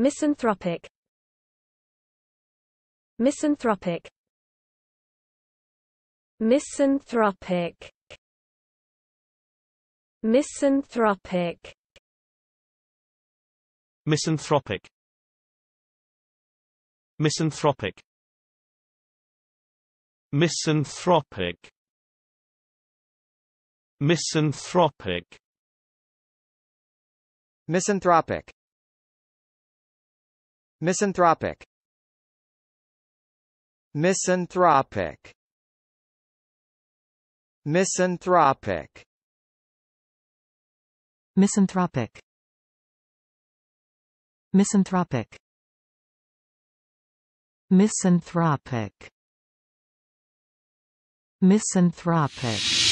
Misanthropic Misanthropic Misanthropic Misanthropic Misanthropic Misanthropic Misanthropic Misanthropic Misanthropic Misanthropic Misanthropic Misanthropic Misanthropic Misanthropic Misanthropic Misanthropic